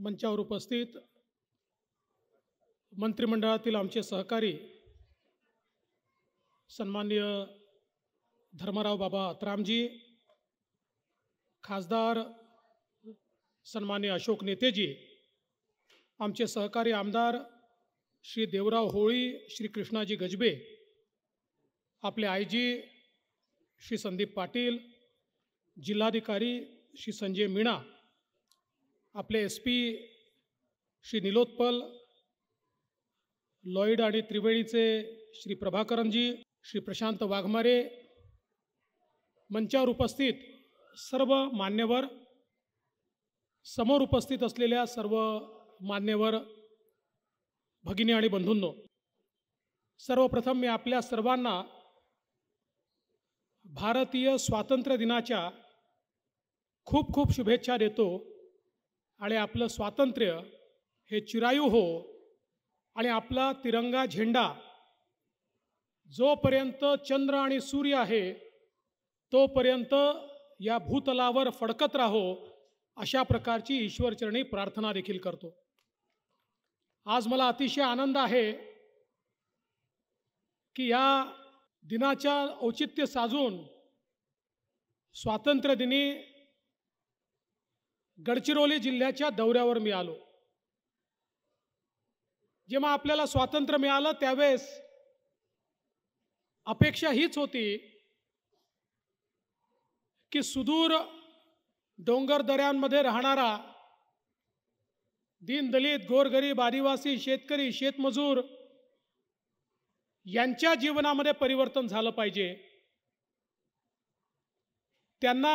मंचावर उपस्थित मंत्रिमंडळातील आमचे सहकारी सन्मान्य धर्मराव बाबा अत्रामजी खासदार सन्मान्य अशोक नेतेजी आमचे सहकारी आमदार श्री देवराव होळी श्री कृष्णाजी गजबे आपले आयजी श्री संदीप पाटील जिल्हाधिकारी श्री संजय मीणा आपले S P Shri Nilotpal Lloyd आणि त्रिवेणीचे श्री प्रभाकरनजी श्री प्रशांत वाघमारे मंचावर उपस्थित सर्व मान्यवर समोर उपस्थित असलेल्या सर्व मान्यवर भगिनी आणि बंधूंनो सर्वप्रथम मी आपल्या सर्वांना भारतीय स्वातंत्र्य दिनाच्या खूप खूप शुभेच्छा देतो आणि आपलं स्वातंत्र्य हे चिरायू हो आणि आपला तिरंगा झेंडा जोपर्यंत चंद्र आणि सूर्य आहे तोपर्यंत या भूतलावर फडकत राहो अशा प्रकारची ईश्वरचरणी प्रार्थना देखील करतो आज मला अतिशय आनंद आहे की या दिनाच्या औचित्य साजून स्वातंत्र्यदिनी गडचिरोली जिल्ह्याच्या दौऱ्यावर मी आलो जेव्हा आपल्याला स्वातंत्र्य मिळालं त्यावेळेस अपेक्षा हीच होती की सुदूर डोंगर दऱ्यांमध्ये राहणारा दीनदलित गोरगरीब आदिवासी शेतकरी शेतमजूर यांच्या जीवनामध्ये परिवर्तन झालं पाहिजे त्यांना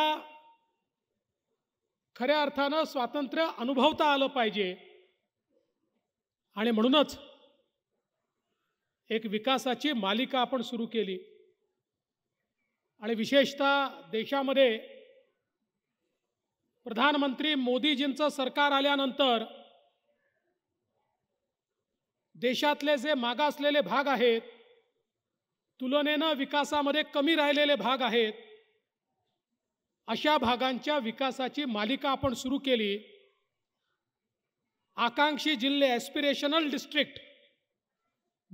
खऱ्या अर्थानं स्वातंत्र्य अनुभवता आलं पाहिजे आणि म्हणूनच एक विकासाची मालिका आपण सुरू केली आणि विशेषतः देशामध्ये प्रधानमंत्री मोदीजींचं सरकार आल्यानंतर देशातले जे मागासलेले भाग आहेत तुलनेनं विकासामध्ये कमी राहिलेले भाग आहेत अशा भागांच्या विकासाची मालिका आपण सुरू केली आकांक्षी जिल्हे ॲस्पिरेशनल डिस्ट्रिक्ट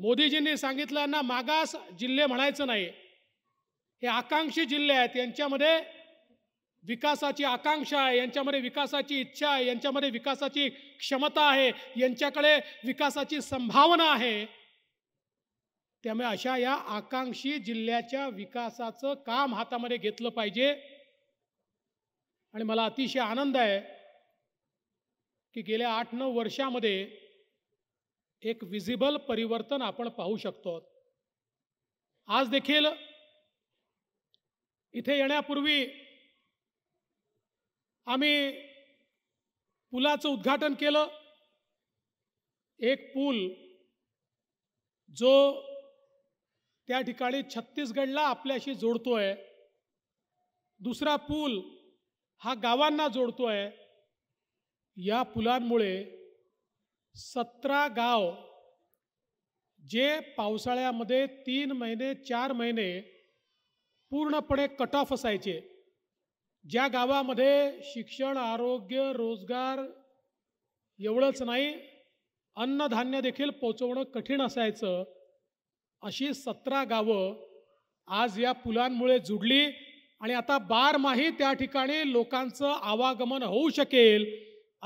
मोदीजींनी सांगितलं ना मागास जिल्हे म्हणायचं नाही हे आकांक्षी जिल्हे आहेत यांच्यामध्ये विकासाची आकांक्षा आहे यांच्यामध्ये विकासाची इच्छा आहे यांच्यामध्ये विकासाची क्षमता आहे यांच्याकडे विकासाची संभावना आहे त्यामुळे अशा या आकांक्षी जिल्ह्याच्या विकासाचं काम हातामध्ये घेतलं पाहिजे आणि मला अतिशय आनंद आहे की गेल्या आठ नऊ वर्षामध्ये एक विजिबल परिवर्तन आपण पाहू शकतो आज देखील इथे येण्यापूर्वी आम्ही पुलाचं उद्घाटन केलं एक पूल जो त्या ठिकाणी छत्तीसगडला आपल्याशी जोडतोय दुसरा पूल हा गावांना जोडतो आहे या पुलांमुळे सतरा गाव जे पावसाळ्यामध्ये तीन महिने चार महिने पूर्णपणे कट ऑफ असायचे ज्या गावामध्ये शिक्षण आरोग्य रोजगार एवढंच नाही अन्नधान्य देखील पोचवणं कठीण असायचं अशी सतरा गावं आज या पुलांमुळे जुडली आणि आता बारमाही त्या ठिकाणी लोकांचं आवागमन होऊ शकेल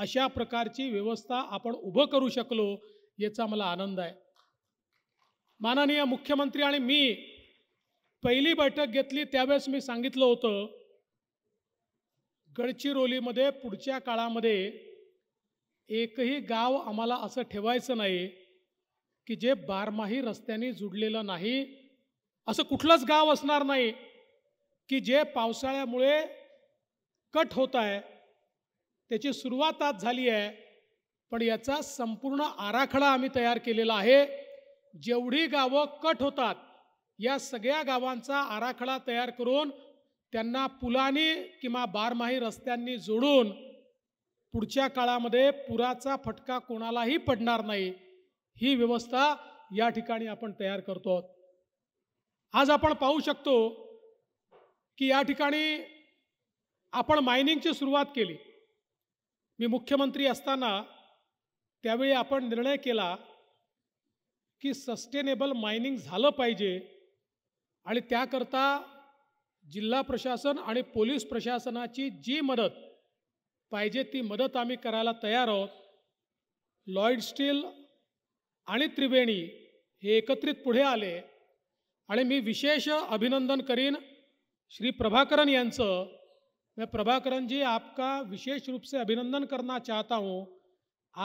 अशा प्रकारची व्यवस्था आपण उभं करू शकलो याचा मला आनंद आहे माननीय मुख्यमंत्री आणि मी पहिली बैठक घेतली त्यावेळेस मी सांगितलं होतं गडचिरोलीमध्ये पुढच्या काळामध्ये एकही गाव आम्हाला असं ठेवायचं नाही की जे बारमाही रस्त्यांनी जुडलेलं नाही असं कुठलंच गाव असणार नाही की जे पावसाळ्यामुळे कट होत आहे त्याची सुरुवात आज झाली आहे पण याचा संपूर्ण आराखडा आम्ही तयार केलेला आहे जेवढी गावं कट होतात या सगळ्या गावांचा आराखडा तयार करून त्यांना पुलानी किंवा बारमाही रस्त्यांनी जोडून पुढच्या काळामध्ये पुराचा फटका कोणालाही पडणार नाही ही व्यवस्था या ठिकाणी आपण तयार करतो आज आपण पाहू शकतो की या ठिकाणी आपण मायनिंगची सुरुवात केली मी मुख्यमंत्री असताना त्यावेळी आपण निर्णय केला की सस्टेनेबल मायनिंग झालं पाहिजे आणि त्याकरता जिल्हा प्रशासन आणि पोलीस प्रशासनाची जी मदत पाहिजे ती मदत आम्ही करायला तयार आहोत लॉईड स्टील आणि त्रिवेणी हे एकत्रित पुढे आले आणि मी विशेष अभिनंदन करीन श्री प्रभाकरन यांचं मैं प्रभाकरन जी आपका विशेष रूप से अभिनंदन करना चाहता हूँ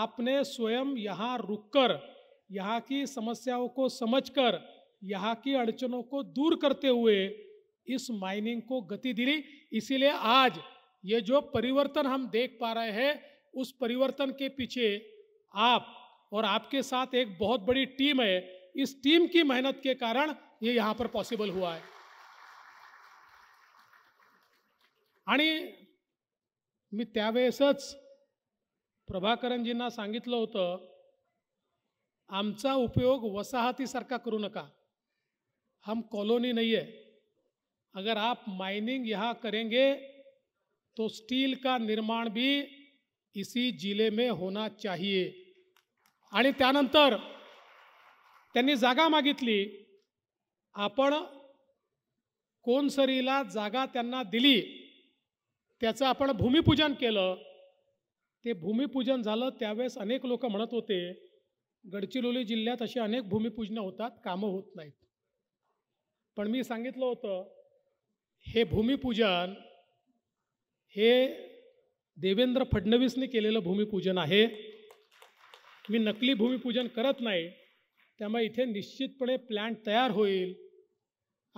आपने स्वयं यहाँ रुककर यहाँ की समस्याओं को समझकर यहाँ की अड़चनों को दूर करते हुए इस माइनिंग को गति दी इसीलिए आज ये जो परिवर्तन हम देख पा रहे हैं उस परिवर्तन के पीछे आप और आपके साथ एक बहुत बड़ी टीम है इस टीम की मेहनत के कारण ये यहाँ पर पॉसिबल हुआ है आणि मी त्यावेळेसच प्रभाकरनजींना सांगितलं होतं आमचा उपयोग वसाहतीसारखा करू नका हम कॉलोनी नाही आहे अगर आप मायनिंग ह्या करेंगे तो स्टील का निर्माण भी इसी जिले में होना चाहिए आणि त्यानंतर त्यांनी जागा मागितली आपण कोनसरीला जागा त्यांना दिली त्याचं आपण भूमिपूजन केलं ते भूमिपूजन झालं त्यावेळेस अनेक लोक म्हणत होते गडचिरोली जिल्ह्यात अशी अनेक भूमिपूजनं होतात कामं होत नाहीत पण मी सांगितलं होतं हे भूमिपूजन हे देवेंद्र फडणवीसने केलेलं भूमिपूजन आहे मी नकली भूमिपूजन करत नाही त्यामुळे इथे निश्चितपणे प्लॅन तयार होईल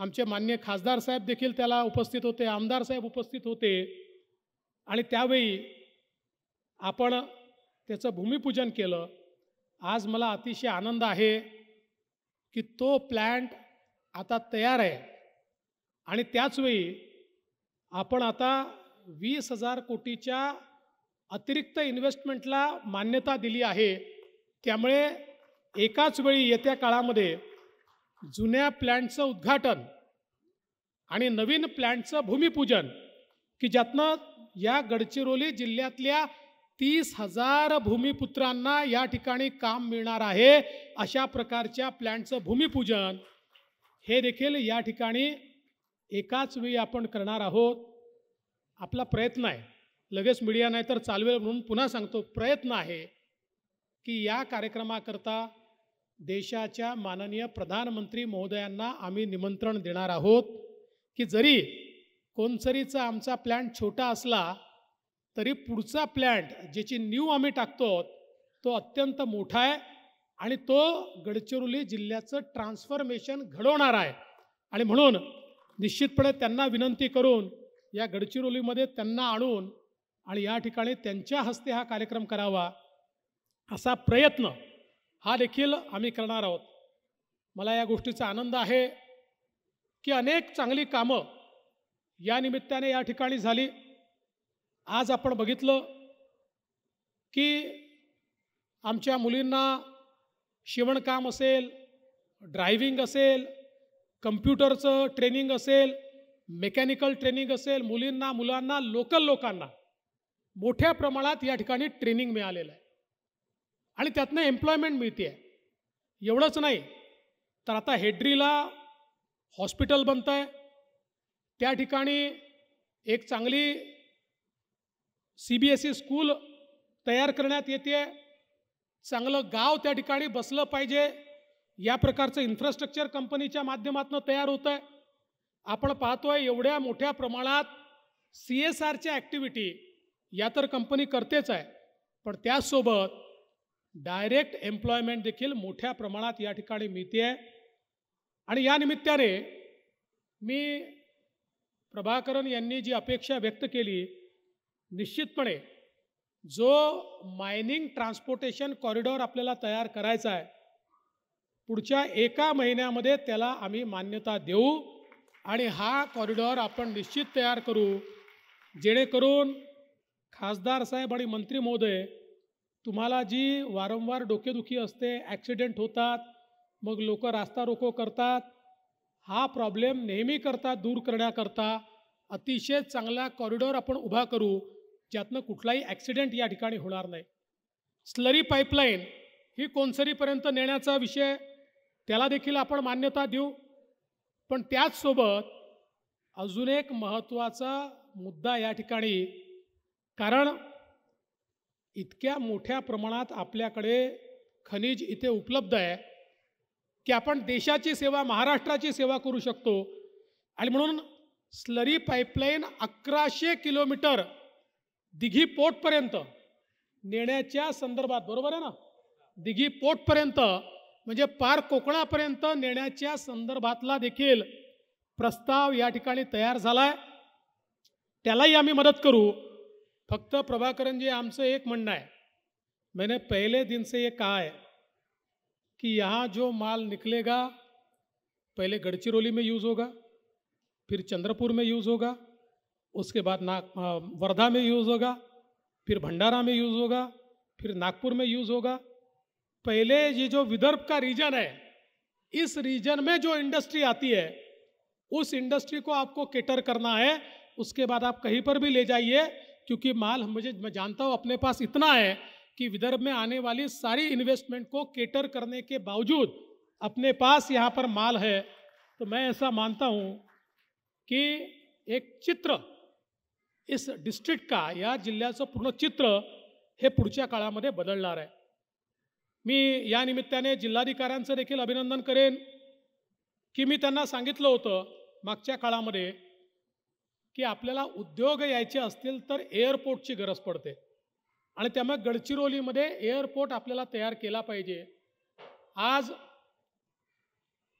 आमचे मान्य खासदार साहेब देखील त्याला उपस्थित होते आमदार साहेब उपस्थित होते आणि त्यावेळी आपण त्याचं भूमिपूजन केलं आज मला अतिशय आनंद आहे की तो प्लॅन्ट आता तयार आहे आणि त्याचवेळी आपण आता वीस हजार कोटीच्या अतिरिक्त इन्व्हेस्टमेंटला मान्यता दिली आहे त्यामुळे एकाच वेळी येत्या काळामध्ये जुन्या प्लॅन्टचं उद्घाटन आणि नवीन प्लॅन्टचं भूमिपूजन की ज्यातनं या गडचिरोली जिल्ह्यातल्या तीस हजार भूमिपुत्रांना या ठिकाणी काम मिळणार आहे अशा प्रकारच्या प्लॅन्टचं भूमिपूजन हे देखील या ठिकाणी एकाच वेळी आपण करणार आहोत आपला प्रयत्न आहे लगेच मीडिया नाही तर चालवेल म्हणून पुन्हा सांगतो प्रयत्न आहे की या कार्यक्रमाकरता देशाच्या माननीय प्रधानमंत्री महोदयांना आम्ही निमंत्रण देणार आहोत की जरी कोनसरीचा आमचा प्लॅन्ट छोटा असला तरी पुढचा प्लॅन्ट ज्याची न्यू आम्ही टाकतो तो अत्यंत मोठा आहे आणि तो गडचिरोली जिल्ह्याचं ट्रान्सफॉर्मेशन घडवणार आहे आणि म्हणून निश्चितपणे त्यांना विनंती करून या गडचिरोलीमध्ये त्यांना आणून आणि या ठिकाणी त्यांच्या हस्ते हा कार्यक्रम करावा असा प्रयत्न हा देखील आम्ही करणार आहोत मला या गोष्टीचा आनंद आहे की अनेक चांगली कामं या निमित्ताने या ठिकाणी झाली आज आपण बघितलं की आमच्या मुलींना शिवणकाम असेल ड्रायव्हिंग असेल कम्प्युटरचं ट्रेनिंग असेल मेकॅनिकल ट्रेनिंग असेल मुलींना मुलांना लोकल लोकांना मोठ्या प्रमाणात या ठिकाणी ट्रेनिंग मिळालेलं आहे आणि त्यातनं एम्प्लॉयमेंट मिळते आहे एवढंच नाही तर आता हेड्रीला हॉस्पिटल बनतं आहे त्या ठिकाणी एक चांगली C B S E school तयार करण्यात येते चांगलं गाव त्या ठिकाणी बसलं पाहिजे या प्रकारचं इन्फ्रास्ट्रक्चर कंपनीच्या माध्यमातून तयार होतं आहे आपण पाहतोय एवढ्या मोठ्या प्रमाणात सी एस आरच्या ॲक्टिव्हिटी या तर कंपनी करतेच आहे पण त्याचसोबत डायरेक्ट एम्प्लॉयमेंट देखील मोठ्या प्रमाणात या ठिकाणी मिळते आहे आणि या निमित्ताने मी प्रभाकरन यांनी जी अपेक्षा व्यक्त केली निश्चितपणे जो मायनिंग ट्रान्सपोर्टेशन कॉरिडॉर आपल्याला तयार करायचा आहे पुढच्या एका महिन्यामध्ये त्याला आम्ही मान्यता देऊ आणि हा कॉरिडॉर आपण निश्चित तयार करू जेणेकरून खासदार साहेब आणि मंत्री महोदय तुम्हाला जी वारंवार डोकेदुखी असते ॲक्सिडेंट होतात मग लोक रास्ता रोको करतात हा प्रॉब्लेम नेहमीकरता दूर करण्याकरता अतिशय चांगला कॉरिडॉर आपण उभा करू ज्यातनं कुठलाही ॲक्सिडेंट या ठिकाणी होणार नाही स्लरी पाईपलाईन ही कोनसरीपर्यंत नेण्याचा विषय त्याला देखील आपण मान्यता देऊ पण त्याचसोबत अजून एक महत्त्वाचा मुद्दा या ठिकाणी कारण इतक्या मोठ्या प्रमाणात आपल्याकडे खनिज इथे उपलब्ध आहे की आपण देशाची सेवा महाराष्ट्राची सेवा करू शकतो आणि म्हणून स्लरी पाईपलाईन अकराशे किलोमीटर दिघी पोटपर्यंत नेण्याच्या संदर्भात बरोबर आहे ना दिघी पोटपर्यंत म्हणजे पार कोकणापर्यंत नेण्याच्या संदर्भातला देखील प्रस्ताव या ठिकाणी तयार झाला आहे त्यालाही आम्ही मदत करू फक्त प्रभाकरनजी आमचं एक म्हणणं आहे मैंने पहिले दिनसे से ये कहा कि यहाँ जो माल निकलेगा पहले गढ़चिरौली में यूज़ होगा फिर चंद्रपुर में यूज़ होगा उसके बाद नाग वर्धा में यूज़ होगा फिर भंडारा में यूज़ होगा फिर नागपुर में यूज़ होगा पहले ये जो विदर्भ का रीजन है इस रीजन में जो इंडस्ट्री आती है उस इंडस्ट्री को आपको केटर करना है उसके बाद आप कहीं पर भी ले जाइए क्योंकि माल मुझे मैं जानता हूँ अपने पास इतना है कि विदर्भ में आने वाली सारी इन्वेस्टमेंट को केटर करने के बावजूद अपने पास यहाँ पर माल है तो मैं ऐसा मानता हूँ की एक चित्र इस डिस्ट्रिक्ट का या जिल्ह्याचं पूर्ण चित्र हे पुढच्या काळामध्ये बदलणार आहे मी या निमित्ताने जिल्हाधिकाऱ्यांचं देखील अभिनंदन करेन की मी त्यांना सांगितलं होतं मागच्या काळामध्ये की आपल्याला उद्योग यायचे असतील तर एअरपोर्टची गरज पडते आणि त्यामुळे गडचिरोलीमध्ये एअरपोर्ट आपल्याला तयार केला पाहिजे आज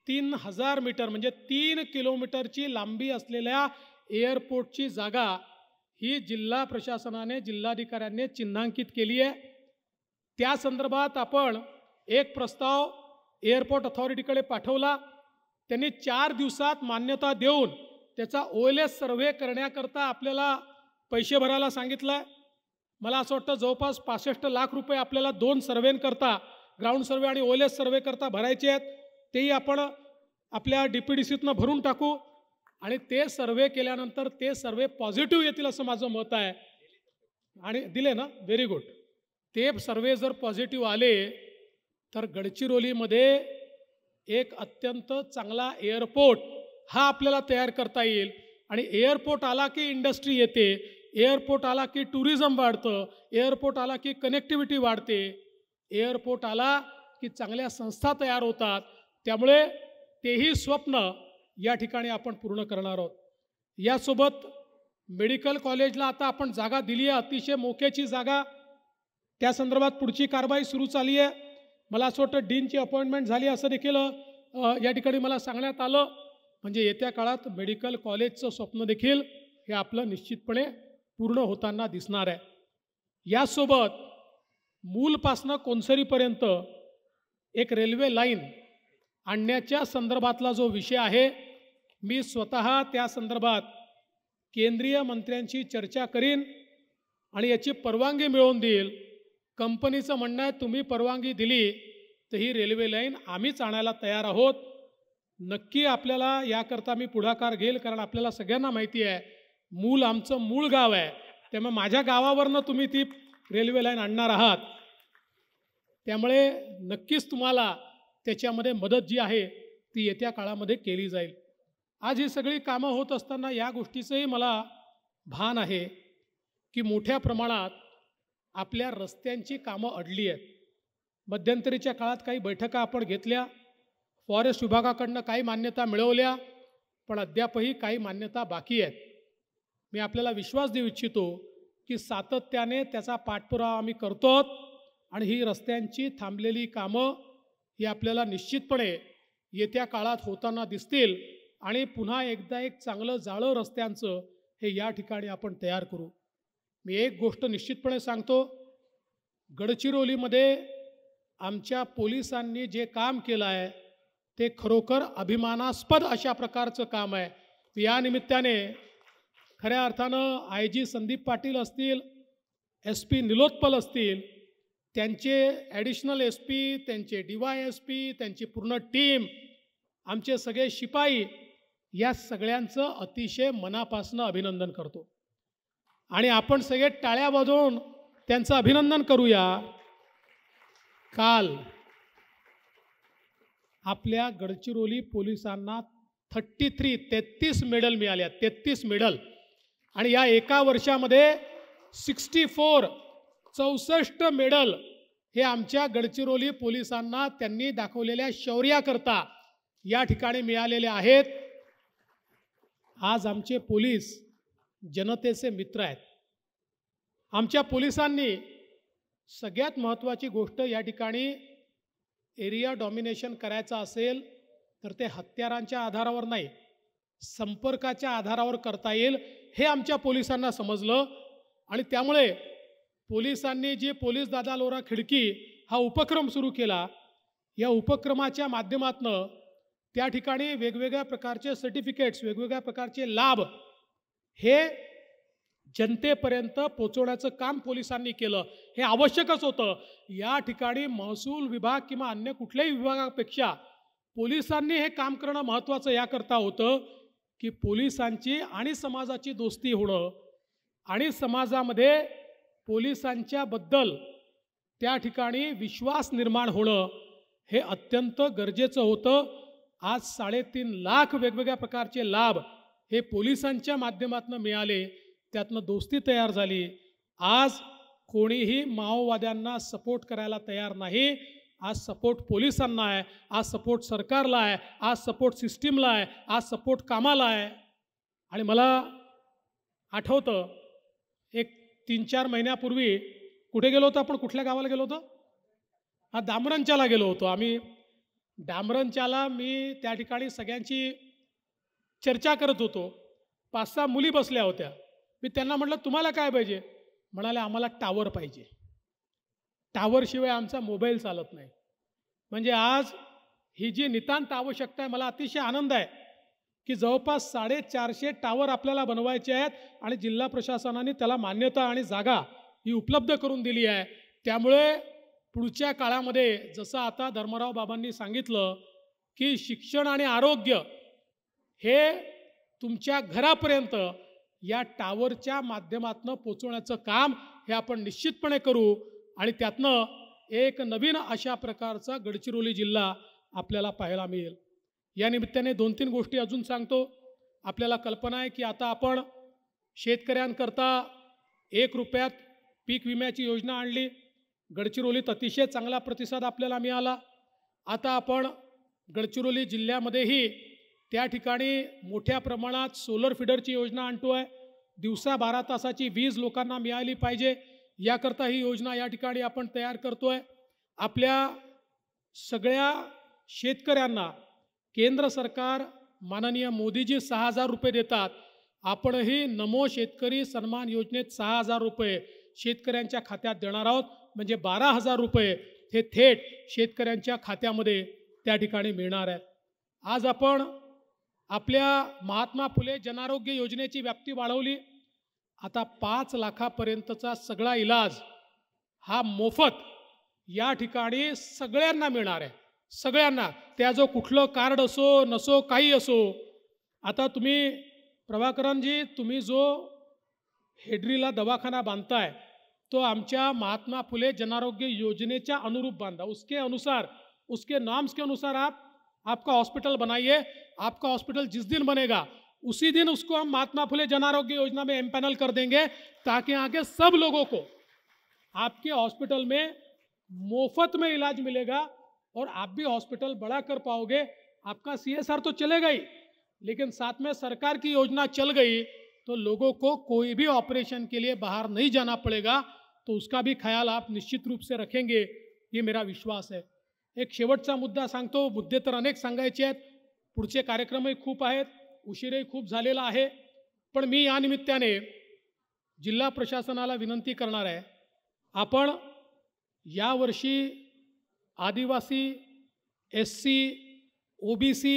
तीन हजार मीटर म्हणजे तीन किलोमीटरची लांबी असलेल्या एअरपोर्टची जागा ही जिल्हा प्रशासनाने जिल्हाधिकाऱ्यांनी चिन्हांकित केली आहे त्या संदर्भात आपण एक प्रस्ताव एअरपोर्ट अथॉरिटीकडे पाठवला त्यांनी चार दिवसात मान्यता देऊन त्याचा ओ एल एस सर्व्हे करण्याकरता आपल्याला पैसे भरायला सांगितलं आहे मला असं वाटतं जवळपास पासष्ट लाख रुपये आपल्याला दोन सर्वेंकरता ग्राउंड सर्वे आणि ओलेस सर्वे करता भरायचे आहेत तेही आपण आपल्या डी पी डी सीतनं भरून टाकू आणि ते सर्वे केल्यानंतर ते सर्वे पॉझिटिव्ह येतील असं माझं मत आहे आणि दिले ना व्हेरी गुड ते सर्वे जर पॉझिटिव्ह आले तर गडचिरोलीमध्ये एक अत्यंत चांगला एअरपोर्ट हा आपल्याला तयार करता येईल आणि एअरपोर्ट आला की इंडस्ट्री येते एअरपोर्ट आला की टुरिझम वाढतं एअरपोर्ट आला की कनेक्टिव्हिटी वाढते एअरपोर्ट आला की चांगल्या संस्था तयार होतात त्यामुळे तेही स्वप्न या ठिकाणी आपण पूर्ण करणार आहोत यासोबत मेडिकल कॉलेजला आता आपण जागा दिली आहे अतिशय मोक्याची जागा त्या संदर्भात पुढची कारवाई सुरू चालली आहे मला असं वाटतं डीनची अपॉइंटमेंट झाली असं देखील या ठिकाणी मला सांगण्यात आलं म्हणजे येत्या काळात मेडिकल कॉलेजचं स्वप्न देखील हे आपलं निश्चितपणे पूर्ण होताना दिसणार आहे यासोबत मूलपासनं कोनसरीपर्यंत एक रेल्वे लाईन आणण्याच्या संदर्भातला जो विषय आहे मी स्वतः त्या संदर्भात केंद्रीय मंत्र्यांशी चर्चा करीन आणि याची परवानगी मिळवून देईल कंपनीचं म्हणणं आहे तुम्ही परवानगी दिली तर ही रेल्वे लाईन आम्हीच आणायला तयार आहोत नक्की आपल्याला याकरता मी पुढाकार घेईल कारण आपल्याला सगळ्यांना माहिती आहे मूल आमचं मूळ गाव आहे त्यामुळे माझ्या गावावरनं तुम्ही ती रेल्वे लाईन आणणार आहात त्यामुळे नक्कीच तुम्हाला त्याच्यामध्ये मदत जी आहे ती येत्या काळामध्ये केली जाईल आज ही सगळी कामं होत असताना या गोष्टीचंही मला भान आहे की मोठ्या प्रमाणात आपल्या रस्त्यांची कामं अडली आहेत मध्यंतरीच्या काळात काही बैठका आपण घेतल्या फॉरेस्ट विभागाकडनं काही मान्यता मिळवल्या पण अद्यापही काही मान्यता बाकी आहेत मी आपल्याला विश्वास देऊ इच्छितो की सातत्याने त्याचा पाठपुरावा आम्ही करतो आणि ही रस्त्यांची थांबलेली कामं ही आपल्याला निश्चितपणे येत्या काळात होताना दिसतील आणि पुन्हा एकदा एक चांगलं जाळं रस्त्यांचं हे या ठिकाणी आपण तयार करू मी एक गोष्ट निश्चितपणे सांगतो गडचिरोलीमध्ये आमच्या पोलिसांनी जे काम केलं आहे ते खरोखर अभिमानास्पद अशा प्रकारचं काम आहे यानिमित्ताने खऱ्या अर्थानं आय जी संदीप पाटील असतील एस पी निलोत्पल असतील त्यांचे ॲडिशनल एस पी त्यांचे डी वाय एस पी त्यांची पूर्ण टीम आमचे सगळे शिपाई या सगळ्यांचं अतिशय मनापासनं अभिनंदन करतो आणि आपण सगळे टाळ्या वाजवून त्यांचं अभिनंदन करूया काल आपल्या गडचिरोली पोलिसांना थर्टी थ्री तेहतीस मेडल मिळाल्या तेहतीस मेडल आणि या एका वर्षामध्ये सिक्स्टी फोर चौसष्ट मेडल हे आमच्या गडचिरोली पोलिसांना त्यांनी दाखवलेल्या शौर्याकरता या ठिकाणी मिळालेले आहेत आज आमचे पोलीस जनतेचे मित्र आहेत आमच्या पोलिसांनी सगळ्यात महत्त्वाची गोष्ट या ठिकाणी एरिया डॉमिनेशन करायचं असेल तर ते हत्यारांच्या आधारावर नाही संपर्काच्या आधारावर करता येईल हे आमच्या पोलिसांना समजलं आणि त्यामुळे पोलिसांनी जे पोलीस दादा लोरा खिडकी हा उपक्रम सुरू केला या उपक्रमाच्या माध्यमातनं त्या ठिकाणी वेगवेगळ्या प्रकारचे सर्टिफिकेट्स वेगवेगळ्या प्रकारचे लाभ हे जनतेपर्यंत पोचवण्याचं काम पोलिसांनी केलं हे आवश्यकच होतं या ठिकाणी महसूल विभाग किंवा अन्य कुठल्याही विभागापेक्षा पोलिसांनी हे काम करणं महत्त्वाचं याकरता होतं की पोलिसांची आणि समाजाची दोस्ती होणं आणि समाजामध्ये पोलिसांच्याबद्दल त्या ठिकाणी विश्वास निर्माण होणं हे अत्यंत गरजेचं होतं आज साडेतीन लाख वेगवेगळ्या प्रकारचे लाभ हे पोलिसांच्या माध्यमातून मिळाले त्यातनं दोस्ती तयार झाली आज कोणीही माओवाद्यांना सपोर्ट करायला तयार नाही आज सपोर्ट पोलिसांना आहे आज सपोर्ट सरकारला आहे आज सपोर्ट सिस्टीमला आहे आज सपोर्ट कामाला आहे आणि मला आठवतं एक तीन चार महिन्यापूर्वी कुठे गेलो होतो आपण कुठल्या गावाला गेलो होतो हा दामरणचाला गेलो होतो आम्ही डांबरणच्याला मी त्या ठिकाणी सगळ्यांची चर्चा करत होतो पाच सहा मुली बसल्या होत्या मी त्यांना म्हटलं तुम्हाला काय पाहिजे म्हणाले आम्हाला टावर पाहिजे टावरशिवाय आमचा मोबाईल चालत नाही म्हणजे आज ही जी नितांत आवश्यकता आहे मला अतिशय आनंद आहे की जवळपास साडेचारशे टावर आपल्याला बनवायचे आहेत आणि जिल्हा प्रशासनाने त्याला मान्यता आणि जागा ही उपलब्ध करून दिली आहे त्यामुळे पुढच्या काळामध्ये जसं आता धर्मराव बाबांनी सांगितलं की शिक्षण आणि आरोग्य हे तुमच्या घरापर्यंत या टावरच्या माध्यमातून पोचवण्याचं काम हे आपण निश्चितपणे करू आणि त्यातनं एक नवीन अशा प्रकारचा गडचिरोली जिल्हा आपल्याला पाहायला मिळेल या निमित्ताने दोन तीन गोष्टी अजून सांगतो आपल्याला कल्पना आहे की आता आपण शेतकऱ्यांकरता एक रुपयात पीक विम्याची योजना आणली गडचिरोलीत अतिशय चांगला प्रतिसाद आपल्याला मिळाला आता आपण गडचिरोली जिल्ह्यामध्येही त्या ठिकाणी मोठ्या प्रमाणात सोलर फिडरची योजना आणतो आहे दिवसा बारा तासाची वीज लोकांना मिळाली पाहिजे याकरता ही योजना या ठिकाणी आपण तयार करतोय आपल्या सगळ्या शेतकऱ्यांना केंद्र सरकार माननीय मोदीजी सहा हजार रुपये देतात आपणही नमो शेतकरी सन्मान योजनेत सहा हजार रुपये शेतकऱ्यांच्या खात्यात देणार आहोत म्हणजे बारा हजार रुपये हे थेट शेतकऱ्यांच्या खात्यामध्ये त्या ठिकाणी मिळणार आहेत आज आपण आपल्या महात्मा फुले जनारोग्य योजनेची व्याप्ती वाढवली आता पाच लाखापर्यंतचा सगळा इलाज हा मोफत या ठिकाणी सगळ्यांना मिळणार आहे सगळ्यांना त्या जो कुठलं कार्ड असो नसो काही असो आता तुम्ही प्रभाकरनजी तुम्ही जो हेड्रीला दवाखाना बांधताय तो आमच्या महात्मा फुले जनारोग्य योजनेच्या अनुरूप बांधा उसके अनुसार उसके नॉर्म्स के अनुसार आप आपका हॉस्पिटल बनाइए आपका हॉस्पिटल जिस दिन बनेगा उसी दिन उसको हम महात्मा फुले जन आरोग्य योजना में एम्पैनल कर देंगे ताकि यहाँ के सब लोगों को आपके हॉस्पिटल में मुफ्त में इलाज मिलेगा और आप भी हॉस्पिटल बड़ा कर पाओगे आपका सीएसआर तो चलेगा ही लेकिन साथ में सरकार की योजना चल गई तो लोगों को कोई भी ऑपरेशन के लिए बाहर नहीं जाना पड़ेगा तो उसका भी ख्याल आप निश्चित रूप से रखेंगे ये मेरा विश्वास है एक शेवटचा मुद्दा संगतो मुद्दे तो अनेक सांगायचे पुढ़ कार्यक्रम ही खूब है उशीरही खूप झालेला आहे पण मी या निमित्ताने जिल्हा प्रशासनाला विनंती करणार आहे आपण यावर्षी आदिवासी S C O B C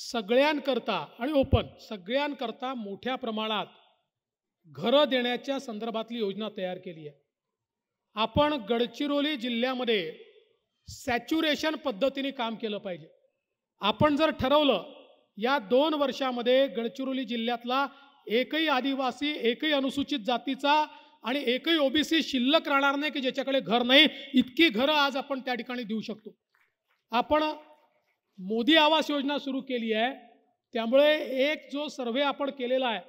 सगळ्यांकरता आणि ओपन सगळ्यांकरता मोठ्या प्रमाणात घरं देण्याच्या संदर्भातली योजना तयार केली आहे आपण गडचिरोली जिल्ह्यामध्ये सॅच्युरेशन पद्धतीने काम केलं पाहिजे आपण जर ठरवलं या दोन वर्षामध्ये गडचिरोली जिल्ह्यातला एकही आदिवासी एकही अनुसूचित जातीचा आणि एकही ओबीसी शिल्लक राहणार नाही की ज्याच्याकडे घर नाही इतकी घरं आज आपण त्या ठिकाणी देऊ शकतो आपण मोदी आवास योजना सुरू केली आहे त्यामुळे एक जो सर्व्हे आपण केलेला आहे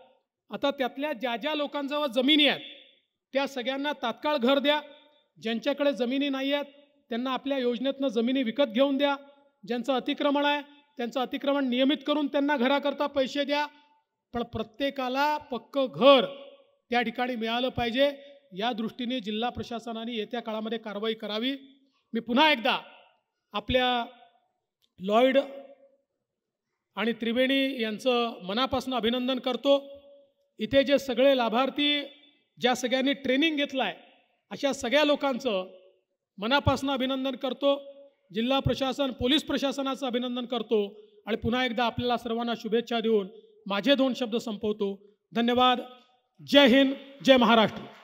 आता त्यातल्या ज्या ज्या लोकांजवळ जमिनी आहेत त्या सगळ्यांना तात्काळ घर द्या ज्यांच्याकडे जमिनी नाही आहेत त्यांना आपल्या योजनेतनं जमिनी विकत घेऊन द्या ज्यांचं अतिक्रमण आहे त्यांचं अतिक्रमण नियमित करून त्यांना घराकरता पैसे द्या पण प्रत्येकाला पक्कं घर त्या ठिकाणी मिळालं पाहिजे या दृष्टीने जिल्हा प्रशासनाने येत्या काळामध्ये कारवाई करावी मी पुन्हा एकदा आपल्या लॉईड आणि त्रिवेणी यांचं मनापासून अभिनंदन करतो इथे जे सगळे लाभार्थी ज्या सगळ्यांनी ट्रेनिंग घेतला आहे अशा सगळ्या लोकांचं मनापासून अभिनंदन करतो जिल्हा प्रशासन पोलीस प्रशासनाचं अभिनंदन करतो आणि पुन्हा एकदा आपल्याला सर्वांना शुभेच्छा देऊन माझे दोन शब्द संपवतो धन्यवाद जय हिंद जय महाराष्ट्र